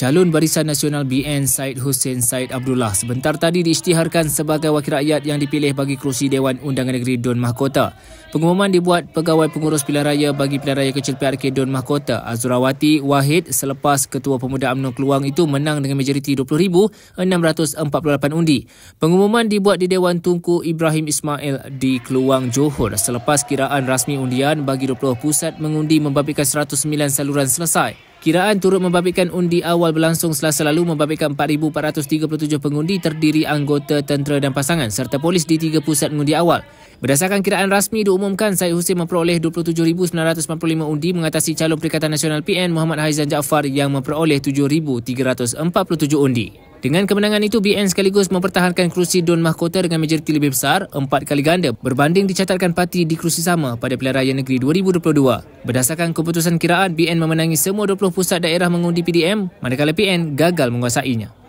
Calon Barisan Nasional BN Said Hussein Said Abdullah sebentar tadi diisytiharkan sebagai wakil rakyat yang dipilih bagi kerusi Dewan Undangan Negeri Dun Mahkota. Pengumuman dibuat pegawai pengurus pilihan raya bagi pilihan raya kecil PRK Dun Mahkota Azurawati Wahid selepas Ketua Pemuda UMNO Keluang itu menang dengan majoriti 20,648 undi. Pengumuman dibuat di Dewan Tungku Ibrahim Ismail di Keluang Johor selepas kiraan rasmi undian bagi 20 pusat mengundi membabitkan 109 saluran selesai. Kiraan turut membabitkan undi awal berlangsung selasa lalu membabitkan 4,437 pengundi terdiri anggota tentera dan pasangan serta polis di tiga pusat undi awal. Berdasarkan kiraan rasmi diumumkan, Syed Hussein memperoleh 27,945 undi mengatasi calon Perikatan Nasional PN Muhammad Haizan Jaafar yang memperoleh 7,347 undi. Dengan kemenangan itu, BN sekaligus mempertahankan kerusi Don Mahkota dengan majoriti lebih besar, empat kali ganda berbanding dicatatkan parti di kerusi sama pada Pilihan Raya Negeri 2022. Berdasarkan keputusan kiraan, BN memenangi semua 20 pusat daerah mengundi PDM, manakala PN gagal menguasainya.